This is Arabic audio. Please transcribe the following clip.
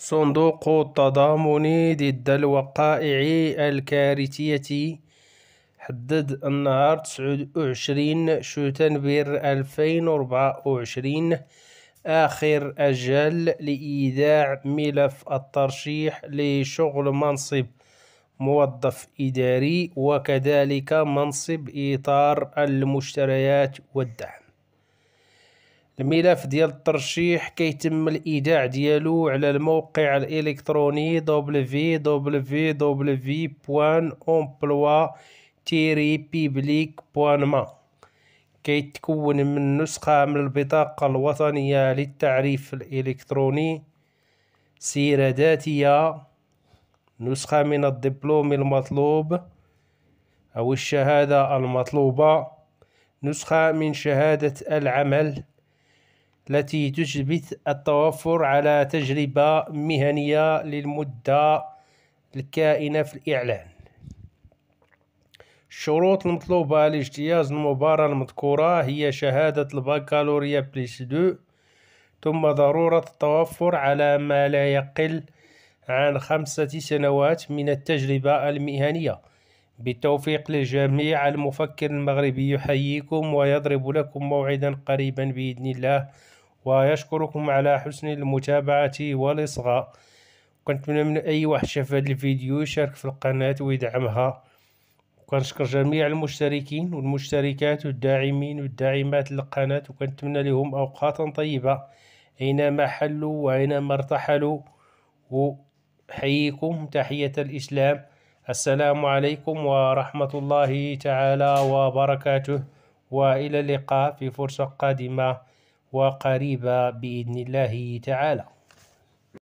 صندوق التضامن ضد الوقائع الكارثية حدد النهار 29 شتنبر ألفين آخر أجل لإيداع ملف الترشيح لشغل منصب موظف إداري وكذلك منصب إطار المشتريات والدعم الملف ديال الترشيح كيتم الايداع ديالو على الموقع الالكتروني www.emploi-public.ma كيتكون من نسخة من البطاقة الوطنية للتعريف الإلكتروني سيرة ذاتية نسخة من الدبلوم المطلوب أو الشهادة المطلوبة نسخة من شهادة العمل التي تجبث التوفر على تجربة مهنية للمدة الكائنة في الإعلان الشروط المطلوبة لاجتياز المباراة المذكورة هي شهادة الباكالوريا بليس دو ثم ضرورة التوفر على ما لا يقل عن خمسة سنوات من التجربة المهنية بالتوفيق للجميع المفكر المغربي يحييكم ويضرب لكم موعدا قريبا بإذن الله ويشكركم على حسن المتابعة والإصغاء كنتمنى من أي واحد شاف هذا الفيديو يشارك في القناة ويدعمها وكنشكر جميع المشتركين والمشتركات والداعمين والداعمات للقناة وكنتمنى لهم أوقاتا طيبة أينما حلوا وأينما ارتحلوا وحييكم تحية الإسلام السلام عليكم ورحمة الله تعالى وبركاته وإلى اللقاء في فرصة قادمة وقريبة بإذن الله تعالى